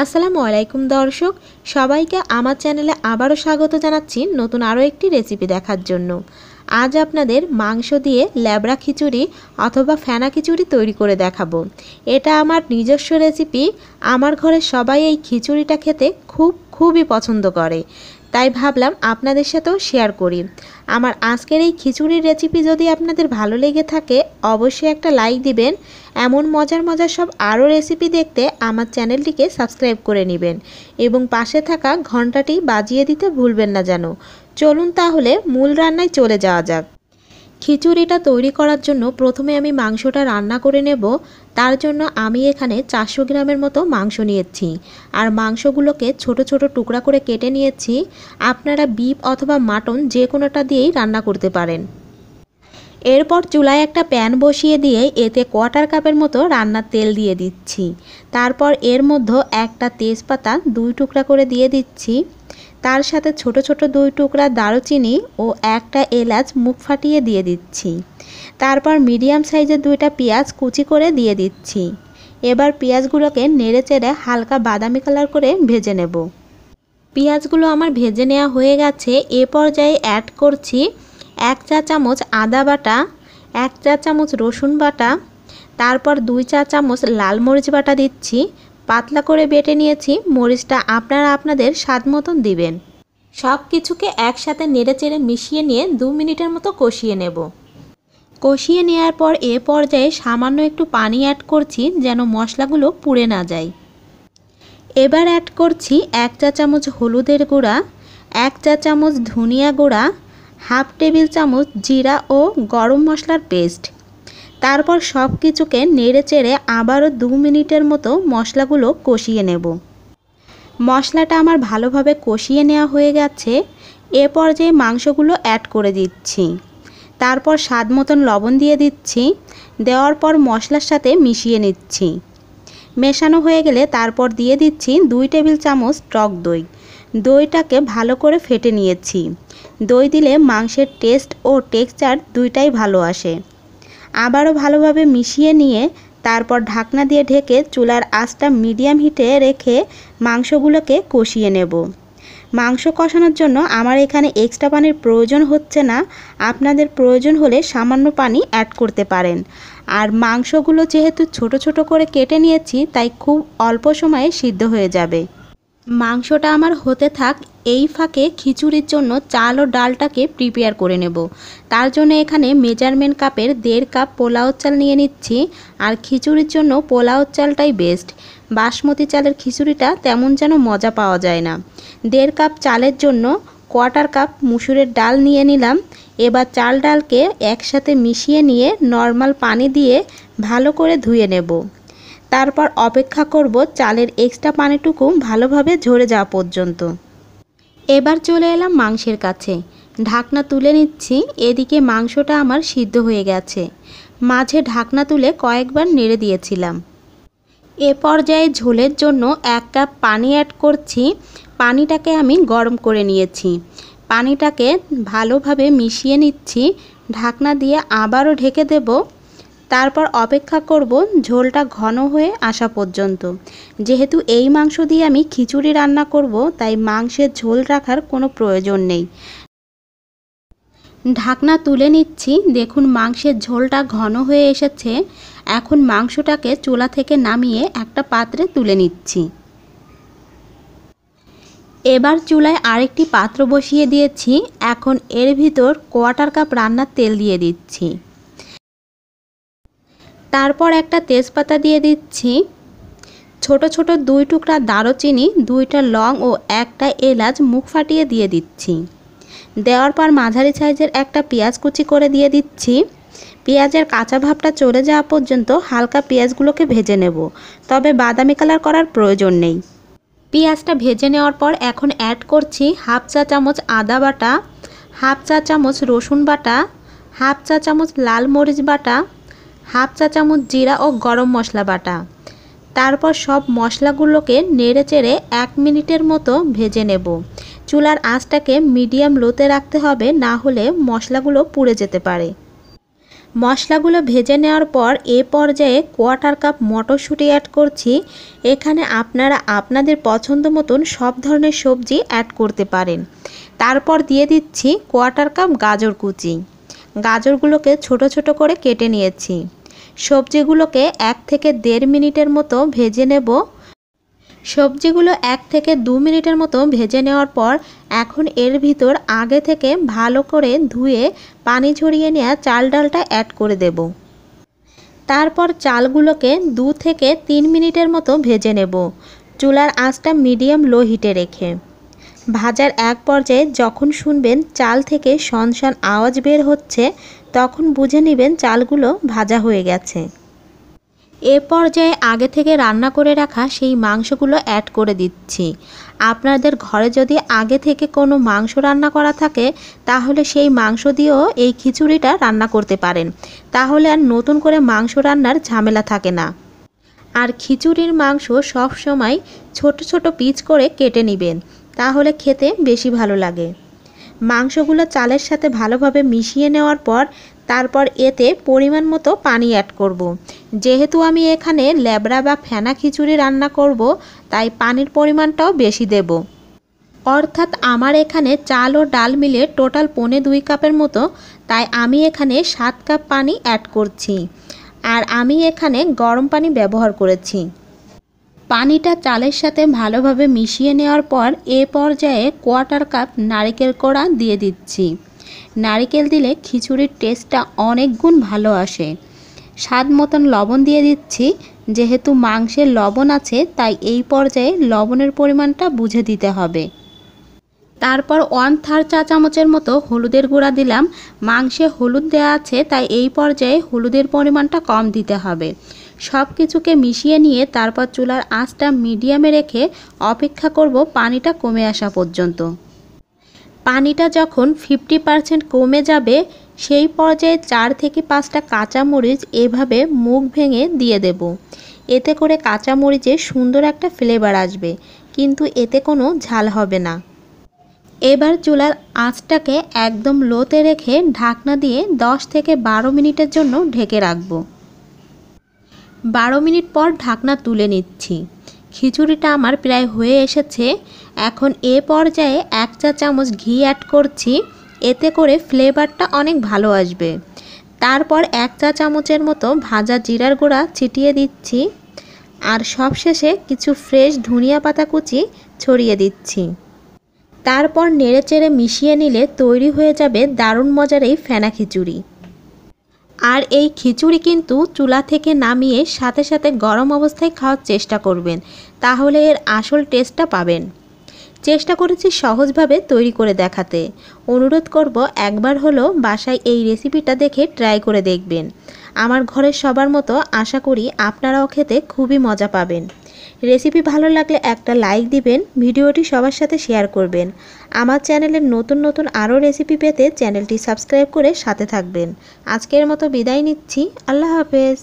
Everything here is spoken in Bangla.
আসসালামু আলাইকুম দর্শক সবাইকে আমার চ্যানেলে আবারও স্বাগত জানাচ্ছি নতুন আরও একটি রেসিপি দেখার জন্য আজ আপনাদের মাংস দিয়ে ল্যাবড়া খিচুড়ি অথবা ফেনা খিচুড়ি তৈরি করে দেখাবো এটা আমার নিজস্ব রেসিপি আমার ঘরে সবাই এই খিচুড়িটা খেতে খুব খুবই পছন্দ করে তাই ভাবলাম আপনাদের সাথেও শেয়ার করি আমার আজকের এই খিচুড়ির রেসিপি যদি আপনাদের ভালো লেগে থাকে অবশ্যই একটা লাইক দিবেন এমন মজার মজার সব আরও রেসিপি দেখতে আমার চ্যানেলটিকে সাবস্ক্রাইব করে নেবেন এবং পাশে থাকা ঘন্টাটি বাজিয়ে দিতে ভুলবেন না যেন চলুন তাহলে মূল রান্নায় চলে যাওয়া যাক খিচুড়িটা তৈরি করার জন্য প্রথমে আমি মাংসটা রান্না করে নেব তার জন্য আমি এখানে চারশো গ্রামের মতো মাংস নিয়েছি আর মাংসগুলোকে ছোট ছোট টুকরা করে কেটে নিয়েছি আপনারা বিপ অথবা মাটন যে কোনোটা দিয়েই রান্না করতে পারেন এরপর চুলায় একটা প্যান বসিয়ে দিয়ে এতে কোয়াটার কাপের মতো রান্নার তেল দিয়ে দিচ্ছি তারপর এর মধ্যে একটা তেজপাতা দুই টুকরা করে দিয়ে দিচ্ছি তার সাথে ছোট ছোট দুই টুকরা দারুচিনি ও একটা এলাচ মুখ ফাটিয়ে দিয়ে দিচ্ছি তারপর মিডিয়াম সাইজের দুইটা পেঁয়াজ কুচি করে দিয়ে দিচ্ছি এবার পেঁয়াজগুলোকে নেড়ে চেড়ে হালকা বাদামি কালার করে ভেজে নেব পেঁয়াজগুলো আমার ভেজে নেওয়া হয়ে গেছে এ পর্যায়ে অ্যাড করছি এক চা চামচ আদা বাটা এক চা চামচ রসুন বাটা তারপর দুই চা চামচ লাল মরিচ বাটা দিচ্ছি পাতলা করে বেটে নিয়েছি মরিচটা আপনারা আপনাদের স্বাদ মতন দিবেন সব কিছুকে একসাথে নেড়েচেড়ে মিশিয়ে নিয়ে দু মিনিটের মতো কষিয়ে নেব কষিয়ে নেওয়ার পর এ পর্যায়ে সামান্য একটু পানি অ্যাড করছি যেন মশলাগুলো পুড়ে না যায় এবার অ্যাড করছি এক চা চামচ হলুদের গুঁড়া এক চা চামচ ধনিয়া গুঁড়া হাফ টেবিল চামচ জিরা ও গরম মশলার পেস্ট তারপর সব কিছুকে নেড়ে চেড়ে আবারও দু মিনিটের মতো মশলাগুলো কষিয়ে নেব মশলাটা আমার ভালোভাবে কষিয়ে নেওয়া হয়ে গেছে এ পর্যায়ে মাংসগুলো অ্যাড করে দিচ্ছি তারপর স্বাদ মতন লবণ দিয়ে দিচ্ছি দেওয়ার পর মশলার সাথে মিশিয়ে নিচ্ছি মেশানো হয়ে গেলে তারপর দিয়ে দিচ্ছি দুই টেবিল চামচ টক দই দইটাকে ভালো করে ফেটে নিয়েছি দই দিলে মাংসের টেস্ট ও টেক্সচার দুইটাই ভালো আসে আবারও ভালোভাবে মিশিয়ে নিয়ে তারপর ঢাকনা দিয়ে ঢেকে চুলার আঁচটা মিডিয়াম হিটে রেখে মাংসগুলোকে কষিয়ে নেব মাংস কষানোর জন্য আমার এখানে এক্সট্রা পানির প্রয়োজন হচ্ছে না আপনাদের প্রয়োজন হলে সামান্য পানি অ্যাড করতে পারেন আর মাংসগুলো যেহেতু ছোট ছোট করে কেটে নিয়েছি তাই খুব অল্প সময়ে সিদ্ধ হয়ে যাবে মাংসটা আমার হতে থাক এই ফাঁকে খিচুড়ির জন্য চাল ও ডালটাকে প্রিপেয়ার করে নেব তার জন্য এখানে মেজারমেন্ট কাপের দেড় কাপ পোলাও চাল নিয়ে নিচ্ছি আর খিচুড়ির জন্য পোলাও চালটাই বেস্ট বাসমতি চালের খিচুড়িটা তেমন যেন মজা পাওয়া যায় না দেড় কাপ চালের জন্য কোয়ার্টার কাপ মুসুরের ডাল নিয়ে নিলাম এবার চাল ডালকে একসাথে মিশিয়ে নিয়ে নর্মাল পানি দিয়ে ভালো করে ধুয়ে নেব তারপর অপেক্ষা করব চালের এক্সট্রা পানিটুকু ভালোভাবে ঝরে যাওয়া পর্যন্ত এবার চলে এলাম মাংসের কাছে ঢাকনা তুলে নিচ্ছি এদিকে মাংসটা আমার সিদ্ধ হয়ে গেছে মাঝে ঢাকনা তুলে কয়েকবার নেড়ে দিয়েছিলাম এ পর্যায়ে ঝোলের জন্য এক কাপ পানি অ্যাড করছি পানিটাকে আমি গরম করে নিয়েছি পানিটাকে ভালোভাবে মিশিয়ে নিচ্ছি ঢাকনা দিয়ে আবারও ঢেকে দেবো তারপর অপেক্ষা করব ঝোলটা ঘন হয়ে আসা পর্যন্ত যেহেতু এই মাংস দিয়ে আমি খিচুড়ি রান্না করব তাই মাংসের ঝোল রাখার কোনো প্রয়োজন নেই ঢাকনা তুলে নিচ্ছি দেখুন মাংসের ঝোলটা ঘন হয়ে এসেছে এখন মাংসটাকে চুলা থেকে নামিয়ে একটা পাত্রে তুলে নিচ্ছি এবার চুলায় আরেকটি পাত্র বসিয়ে দিয়েছি এখন এর ভিতর কোয়াটার কাপ রান্নার তেল দিয়ে দিচ্ছি তারপর একটা তেজপাতা দিয়ে দিচ্ছি ছোট ছোট দুই টুকরা দারুচিনি দুইটা লং ও একটা এলাচ মুখ ফাটিয়ে দিয়ে দিচ্ছি দেওয়ার পর মাঝারি সাইজের একটা পেঁয়াজ কুচি করে দিয়ে দিচ্ছি পেঁয়াজের কাঁচা ভাবটা চলে যাওয়া পর্যন্ত হালকা পেঁয়াজগুলোকে ভেজে নেব তবে বাদামি কালার করার প্রয়োজন নেই পেঁয়াজটা ভেজে নেওয়ার পর এখন অ্যাড করছি হাফ চা চামচ আদা বাটা হাফ চা চামচ রসুন বাটা হাফ চা চামচ লাল মরিচ বাটা হাফ চা চামচ জিরা ও গরম মশলা বাটা তারপর সব মশলাগুলোকে নেড়ে চেড়ে এক মিনিটের মতো ভেজে নেব চুলার আঁচটাকে মিডিয়াম লোতে রাখতে হবে না হলে মশলাগুলো পুড়ে যেতে পারে মশলাগুলো ভেজে নেওয়ার পর এ পর্যায়ে কোয়াটার কাপ মটরশুঁটি অ্যাড করছি এখানে আপনারা আপনাদের পছন্দ মতন সব ধরনের সবজি অ্যাড করতে পারেন তারপর দিয়ে দিচ্ছি কোয়াটার কাপ গাজর কুচি গাজরগুলোকে ছোট ছোট করে কেটে নিয়েছি সবজিগুলোকে এক থেকে দেড় মিনিটের মতো ভেজে নেব সবজিগুলো এক থেকে দু মিনিটের মতো ভেজে নেওয়ার পর এখন এর ভিতর আগে থেকে ভালো করে ধুয়ে পানি ঝরিয়ে নেওয়া চাল ডালটা অ্যাড করে দেব তারপর চালগুলোকে দু থেকে তিন মিনিটের মতো ভেজে নেব চুলার আঁচটা মিডিয়াম লো হিটে রেখে ভাজার এক পর্যায়ে যখন শুনবেন চাল থেকে সনসন আওয়াজ বের হচ্ছে তখন বুঝে নেবেন চালগুলো ভাজা হয়ে গেছে এ পর্যায়ে আগে থেকে রান্না করে রাখা সেই মাংসগুলো অ্যাড করে দিচ্ছি আপনাদের ঘরে যদি আগে থেকে কোনো মাংস রান্না করা থাকে তাহলে সেই মাংস দিয়েও এই খিচুড়িটা রান্না করতে পারেন তাহলে আর নতুন করে মাংস রান্নার ঝামেলা থাকে না আর খিচুড়ির মাংস সব সময় ছোট ছোট পিচ করে কেটে নেবেন তাহলে খেতে বেশি ভালো লাগে মাংসগুলো চালের সাথে ভালোভাবে মিশিয়ে নেওয়ার পর তারপর এতে পরিমাণ মতো পানি অ্যাড করব। যেহেতু আমি এখানে ল্যাবড়া বা ফেনা খিচুড়ি রান্না করব তাই পানির পরিমাণটাও বেশি দেব অর্থাৎ আমার এখানে চাল ও ডাল মিলে টোটাল পনে দুই কাপের মতো তাই আমি এখানে সাত কাপ পানি অ্যাড করছি আর আমি এখানে গরম পানি ব্যবহার করেছি পানিটা চালের সাথে ভালোভাবে মিশিয়ে নেওয়ার পর এ পর্যায়ে কোয়ার্টার কাপ নারিকেল কোড়া দিয়ে দিচ্ছি নারিকেল দিলে খিচুড়ির টেস্টটা অনেক গুণ ভালো আসে স্বাদ মতন লবণ দিয়ে দিচ্ছি যেহেতু মাংসের লবণ আছে তাই এই পর্যায়ে লবণের পরিমাণটা বুঝে দিতে হবে তারপর ওয়ান থার্ড চা চামচের মতো হলুদের গুঁড়া দিলাম মাংসে হলুদ দেওয়া আছে তাই এই পর্যায়ে হলুদের পরিমাণটা কম দিতে হবে সব কিছুকে মিশিয়ে নিয়ে তারপর চুলার আঁচটা মিডিয়ামে রেখে অপেক্ষা করব পানিটা কমে আসা পর্যন্ত পানিটা যখন ফিফটি পারসেন্ট কমে যাবে সেই পর্যায়ে চার থেকে পাঁচটা কাঁচামরিচ এভাবে মুখ ভেঙে দিয়ে দেব এতে করে কাঁচামরিচের সুন্দর একটা ফ্লেভার আসবে কিন্তু এতে কোনো ঝাল হবে না এবার চুলার আঁচটাকে একদম লোতে রেখে ঢাকনা দিয়ে 10 থেকে 12 মিনিটের জন্য ঢেকে রাখবো বারো মিনিট পর ঢাকনা তুলে নিচ্ছি খিচুড়িটা আমার প্রায় হয়ে এসেছে এখন এ পর্যায়ে এক চা চামচ ঘি অ্যাড করছি এতে করে ফ্লেভারটা অনেক ভালো আসবে তারপর এক চা চামচের মতো ভাজা জিরার গুঁড়া ছিটিয়ে দিচ্ছি আর সবশেষে কিছু ফ্রেশ ধনিয়া পাতা কুচি ছড়িয়ে দিচ্ছি তারপর নেড়েচেড়ে মিশিয়ে নিলে তৈরি হয়ে যাবে দারুণ মজার এই ফেনা খিচুড়ি আর এই খিচুড়ি কিন্তু চুলা থেকে নামিয়ে সাথে সাথে গরম অবস্থায় খাওয়ার চেষ্টা করবেন তাহলে এর আসল টেস্টটা পাবেন চেষ্টা করেছি সহজভাবে তৈরি করে দেখাতে অনুরোধ করব একবার হলো বাসায় এই রেসিপিটা দেখে ট্রাই করে দেখবেন আমার ঘরের সবার মতো আশা করি আপনারাও খেতে খুবই মজা পাবেন রেসিপি ভালো লাগলে একটা লাইক দিবেন ভিডিওটি সবার সাথে শেয়ার করবেন আমার চ্যানেলের নতুন নতুন আরও রেসিপি পেতে চ্যানেলটি সাবস্ক্রাইব করে সাথে থাকবেন আজকের মতো বিদায় নিচ্ছি আল্লাহ হাফেজ